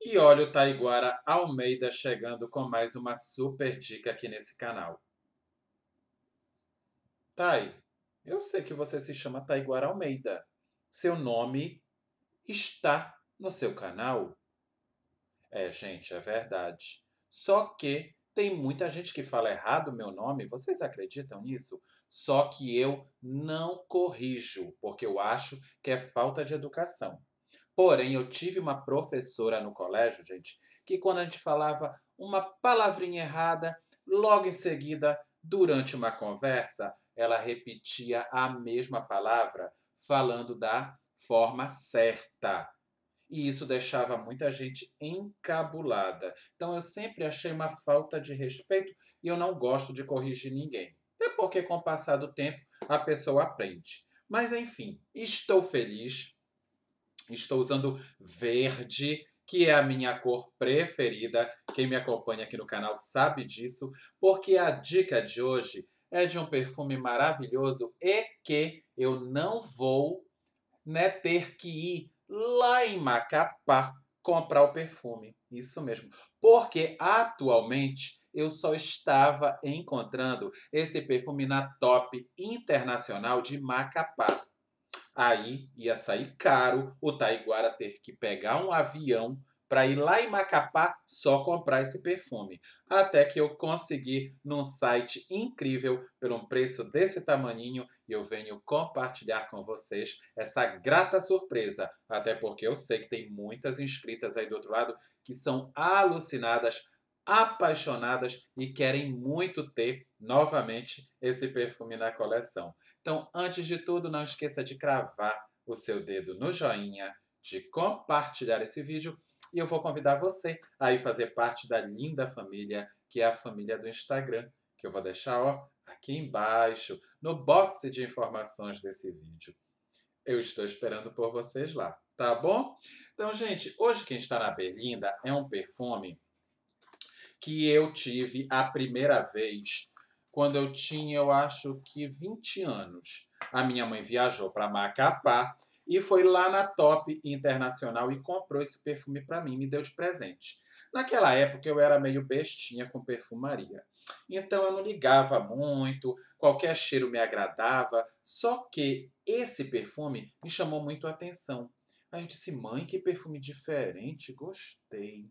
E olha o Taiguara Almeida chegando com mais uma super dica aqui nesse canal. Tai, eu sei que você se chama Taiguara Almeida. Seu nome está no seu canal. É, gente, é verdade. Só que tem muita gente que fala errado o meu nome, vocês acreditam nisso? Só que eu não corrijo, porque eu acho que é falta de educação. Porém, eu tive uma professora no colégio, gente, que quando a gente falava uma palavrinha errada, logo em seguida, durante uma conversa, ela repetia a mesma palavra, falando da forma certa. E isso deixava muita gente encabulada. Então eu sempre achei uma falta de respeito e eu não gosto de corrigir ninguém. Até porque com o passar do tempo a pessoa aprende. Mas enfim, estou feliz Estou usando verde, que é a minha cor preferida. Quem me acompanha aqui no canal sabe disso, porque a dica de hoje é de um perfume maravilhoso e que eu não vou né, ter que ir lá em Macapá comprar o perfume. Isso mesmo. Porque atualmente eu só estava encontrando esse perfume na top internacional de Macapá aí ia sair caro o Taiguara ter que pegar um avião para ir lá em Macapá só comprar esse perfume. Até que eu consegui num site incrível por um preço desse tamaninho e eu venho compartilhar com vocês essa grata surpresa. Até porque eu sei que tem muitas inscritas aí do outro lado que são alucinadas apaixonadas e querem muito ter novamente esse perfume na coleção. Então, antes de tudo, não esqueça de cravar o seu dedo no joinha, de compartilhar esse vídeo e eu vou convidar você a ir fazer parte da linda família que é a família do Instagram, que eu vou deixar ó, aqui embaixo, no box de informações desse vídeo. Eu estou esperando por vocês lá, tá bom? Então, gente, hoje quem está na Berlinda é um perfume que eu tive a primeira vez quando eu tinha, eu acho que 20 anos. A minha mãe viajou para Macapá e foi lá na Top Internacional e comprou esse perfume para mim, me deu de presente. Naquela época eu era meio bestinha com perfumaria. Então eu não ligava muito, qualquer cheiro me agradava, só que esse perfume me chamou muito a atenção. Aí eu disse: "Mãe, que perfume diferente, gostei".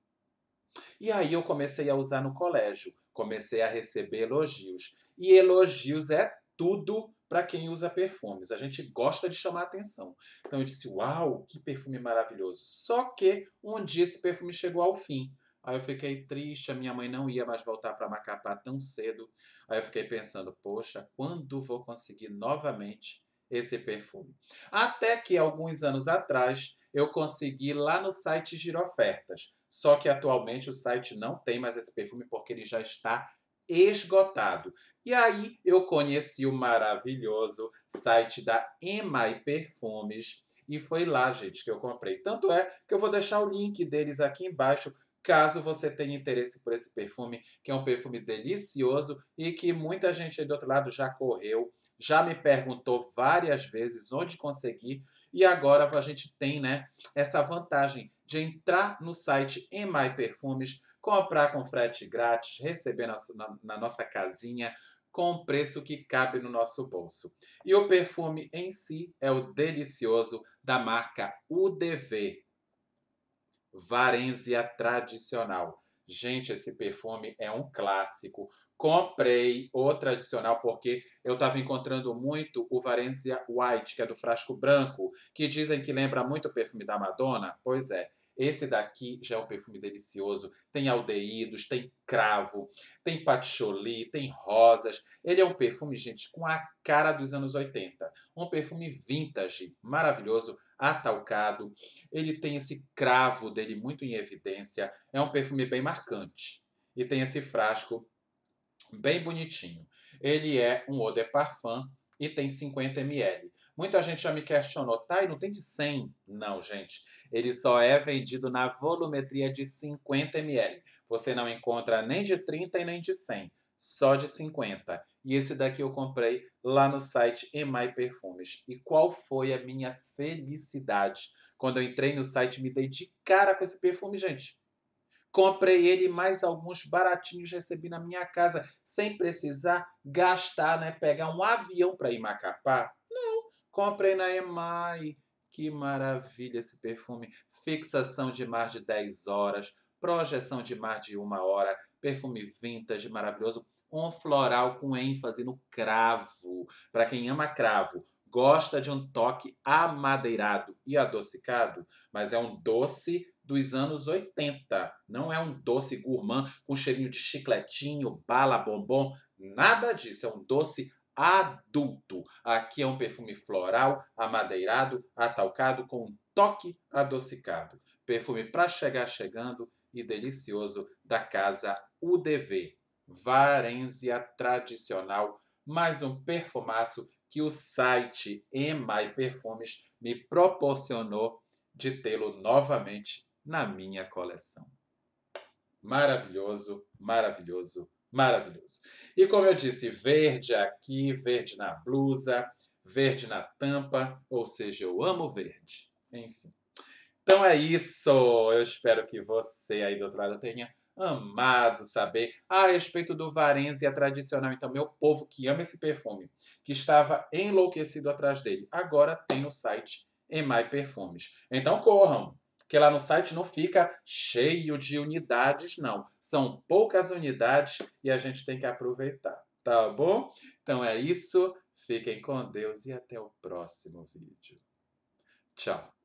E aí eu comecei a usar no colégio, comecei a receber elogios. E elogios é tudo para quem usa perfumes. A gente gosta de chamar atenção. Então eu disse: "Uau, que perfume maravilhoso". Só que um dia esse perfume chegou ao fim. Aí eu fiquei triste, a minha mãe não ia mais voltar para Macapá tão cedo. Aí eu fiquei pensando: "Poxa, quando vou conseguir novamente esse perfume?". Até que alguns anos atrás eu consegui lá no site Girofertas. Só que atualmente o site não tem mais esse perfume porque ele já está esgotado. E aí eu conheci o maravilhoso site da Emai Perfumes e foi lá, gente, que eu comprei. Tanto é que eu vou deixar o link deles aqui embaixo caso você tenha interesse por esse perfume, que é um perfume delicioso e que muita gente aí do outro lado já correu, já me perguntou várias vezes onde conseguir e agora a gente tem, né, essa vantagem de entrar no site emai Perfumes, comprar com frete grátis, receber na, na, nossa casinha com preço que cabe no nosso bolso. E o perfume em si é o delicioso da marca UDV, Varenzia Tradicional. Gente, esse perfume é um clássico, comprei o tradicional porque eu estava encontrando muito o Varencia White, que é do frasco branco, que dizem que lembra muito o perfume da Madonna. Pois é, esse daqui já é um perfume delicioso. Tem aldeídos, tem cravo, tem patchouli, tem rosas. Ele é um perfume, gente, com a cara dos anos 80. Um perfume vintage, maravilhoso, atalcado. Ele tem esse cravo dele muito em evidência. É um perfume bem marcante. E tem esse frasco bem bonitinho. Ele é um eau de parfum e tem 50 ml. Muita gente já me questionou, tá, e não tem de 100? Não, gente. Ele só é vendido na volumetria de 50 ml. Você não encontra nem de 30 e nem de 100, só de 50. E esse daqui eu comprei lá no site Emai Perfumes. E qual foi a minha felicidade quando eu entrei no site me dei de cara com esse perfume, gente? Comprei ele mais alguns baratinhos, recebi na minha casa, sem precisar gastar, né? Pegar um avião para ir Macapá. Não, comprei na EMAI. Que maravilha esse perfume. Fixação de mais de 10 horas, projeção de mais de uma hora, perfume vintage maravilhoso um floral com ênfase no cravo. Para quem ama cravo, gosta de um toque amadeirado e adocicado, mas é um doce dos anos 80. Não é um doce gourmand com cheirinho de chicletinho, bala, bombom, nada disso. É um doce adulto. Aqui é um perfume floral, amadeirado, atalcado, com um toque adocicado. Perfume para chegar chegando e delicioso da casa UDV. Varenzia tradicional, mais um perfumaço que o site EMAI Perfumes me proporcionou de tê-lo novamente na minha coleção. Maravilhoso, maravilhoso, maravilhoso. E como eu disse, verde aqui, verde na blusa, verde na tampa, ou seja, eu amo verde. Enfim. Então é isso. Eu espero que você aí do outro lado tenha amado saber a respeito do Varense tradicional. Então, meu povo que ama esse perfume, que estava enlouquecido atrás dele, agora tem no site Emai Perfumes. Então corram, que lá no site não fica cheio de unidades, não. São poucas unidades e a gente tem que aproveitar, tá bom? Então é isso. Fiquem com Deus e até o próximo vídeo. Tchau.